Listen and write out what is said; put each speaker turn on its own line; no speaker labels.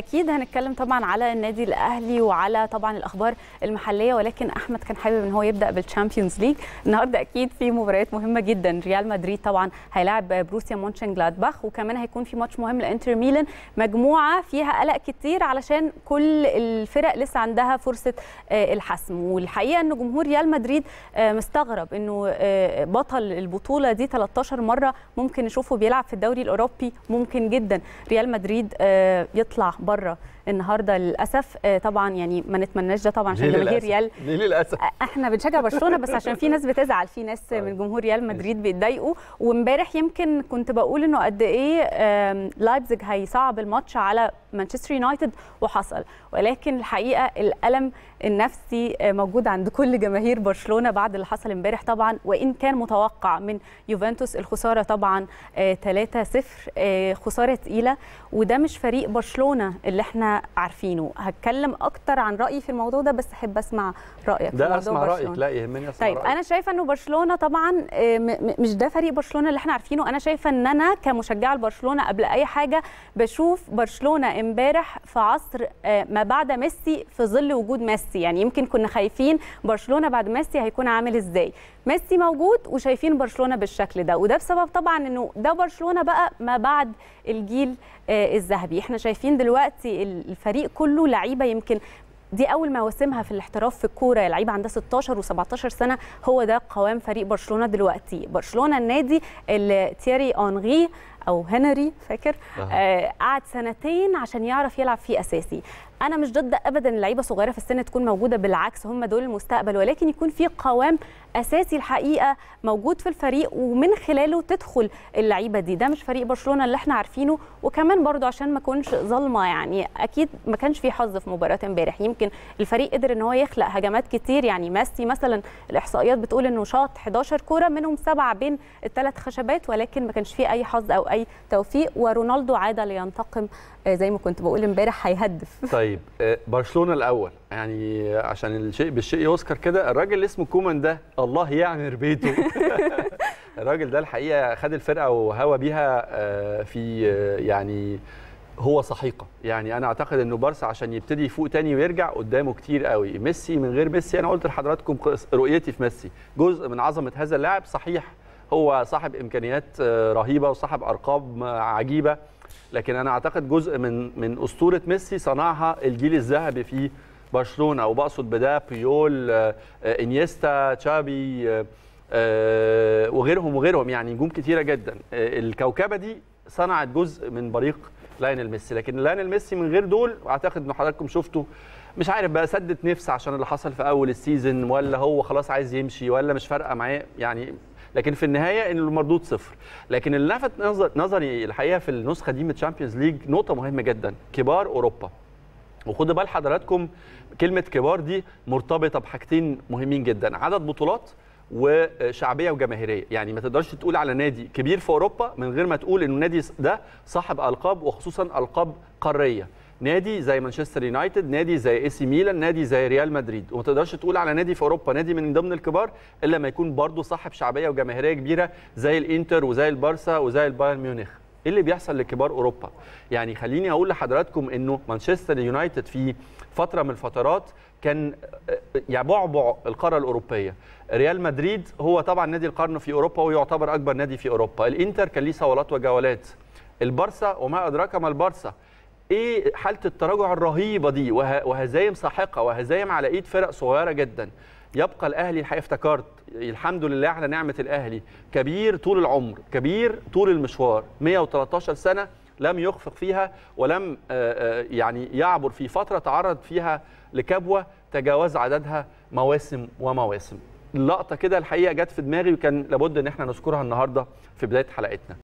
اكيد هنتكلم طبعا على النادي الاهلي وعلى طبعا الاخبار المحليه ولكن احمد كان حابب ان هو يبدا بالتشامبيونز ليج النهارده اكيد في مباريات مهمه جدا ريال مدريد طبعا هيلاعب بروسيا مونشن جلادباخ وكمان هيكون في ماتش مهم لانتر ميلان مجموعه فيها قلق كتير علشان كل الفرق لسه عندها فرصه آه، الحسم والحقيقه ان جمهور ريال مدريد آه، مستغرب انه آه، بطل البطوله دي 13 مره ممكن نشوفه بيلعب في الدوري الاوروبي ممكن جدا ريال مدريد يطلع بره النهارده للاسف آه، طبعا يعني ما نتمناش ده طبعا عشان جماهير ريال
للاسف آه،
احنا بنشجع برشلونه بس عشان في ناس بتزعل في ناس طيب. من جمهور ريال مدريد بيتضايقوا وامبارح يمكن كنت بقول انه قد ايه لايبزيج هيصعب الماتش على مانشستر يونايتد وحصل ولكن الحقيقه الالم النفسي آه، موجود عند كل جماهير برشلونه بعد اللي حصل امبارح طبعا وان كان متوقع من يوفنتوس الخساره طبعا 3-0 آه، آه، خساره تقيله وده مش فريق برشلونه اللي احنا عارفينه هتكلم اكتر عن رايي في الموضوع ده بس احب اسمع رايك ده اسمع رايك لا
يهمني اسمع طيب رأيك. انا
شايفه انه برشلونه طبعا مش ده فريق برشلونه اللي احنا عارفينه انا شايفه ان انا كمشجعه لبرشلونه قبل اي حاجه بشوف برشلونه امبارح في عصر ما بعد ميسي في ظل وجود ميسي ميسي يعني يمكن كنا خايفين برشلونه بعد ميسي هيكون عامل ازاي ميسي موجود وشايفين برشلونه بالشكل ده وده بسبب طبعا انه ده برشلونه بقى ما بعد الجيل آه، الذهبي احنا شايفين دلوقتي الفريق كله لعيبه يمكن دي اول مواسمها في الاحتراف في الكوره لعيبه عندها 16 و17 سنه هو ده قوام فريق برشلونه دلوقتي برشلونه النادي اللي تيري اونغي او هنري فاكر آه قعد سنتين عشان يعرف يلعب فيه اساسي انا مش ضد ابدا اللعيبه صغيره في السن تكون موجوده بالعكس هم دول المستقبل ولكن يكون في قوام اساسي الحقيقه موجود في الفريق ومن خلاله تدخل اللعيبه دي ده مش فريق برشلونه اللي احنا عارفينه وكمان برضو عشان ما اكونش ظالمه يعني اكيد ما كانش في حظ في مباراه امبارح يمكن الفريق قدر ان هو يخلق هجمات كتير يعني ميسي مثلا الاحصائيات بتقول انه شاط 11 كوره منهم سبعه بين الثلاث خشبات ولكن ما كانش في اي حظ او اي توفيق ورونالدو عاد لينتقم آه، زي ما كنت بقول امبارح هيهدف
طيب طيب آه، برشلونه الاول يعني عشان الشيء بالشيء يذكر كده الراجل اللي اسمه كومان ده الله يعني بيته الراجل ده الحقيقه خد الفرقه وهوى بيها آه، في آه، يعني هو صحيقه يعني انا اعتقد انه بارسا عشان يبتدي يفوق تاني ويرجع قدامه كتير قوي ميسي من غير ميسي انا قلت لحضراتكم رؤيتي في ميسي جزء من عظمه هذا اللاعب صحيح هو صاحب امكانيات رهيبه وصاحب ارقام عجيبه لكن انا اعتقد جزء من من اسطوره ميسي صنعها الجيل الذهبي في برشلونه وبقصد بده بيول آه، آه، انيستا تشابي آه، وغيرهم وغيرهم يعني نجوم كثيره جدا الكوكبه دي صنعت جزء من بريق لاينل ميسي لكن لاينل ميسي من غير دول اعتقد ان حضراتكم شفتوا مش عارف بقى سدت نفس عشان اللي حصل في اول السيزون ولا هو خلاص عايز يمشي ولا مش فارقه معاه يعني لكن في النهايه ان المردود صفر لكن اللي لفت نظر نظري الحقيقه في النسخه دي من تشامبيونز ليج نقطه مهمه جدا كبار اوروبا وخدوا بال حضراتكم كلمه كبار دي مرتبطه بحاجتين مهمين جدا عدد بطولات وشعبيه وجماهيريه يعني ما تقدرش تقول على نادي كبير في اوروبا من غير ما تقول ان النادي ده صاحب القاب وخصوصا القاب قاريه نادي زي مانشستر يونايتد نادي زي اي سي ميلان نادي زي ريال مدريد وما تقدرش تقول على نادي في اوروبا نادي من ضمن الكبار الا ما يكون برضه صاحب شعبيه وجماهيريه كبيره زي الانتر وزي البارسا وزي البايرن ميونخ ايه اللي بيحصل لكبار اوروبا يعني خليني اقول لحضراتكم انه مانشستر يونايتد في فتره من الفترات كان آه، يبعبع يعني القاره الاوروبيه ريال مدريد هو طبعا نادي القرن في اوروبا ويعتبر اكبر نادي في اوروبا الانتر كان ليه صولات وجولات البارسا وما ادراك ما البارسا ايه حاله التراجع الرهيبه دي وهزايم ساحقه وهزايم على ايد فرق صغيره جدا يبقى الاهلي الحقيقه افتكرت الحمد لله على نعمه الاهلي كبير طول العمر كبير طول المشوار 113 سنه لم يخفق فيها ولم آه، آه، يعني يعبر في فتره تعرض فيها لكبوه تجاوز عددها مواسم ومواسم اللقطه كده الحقيقه جت في دماغي وكان لابد ان احنا نذكرها النهارده في بدايه حلقتنا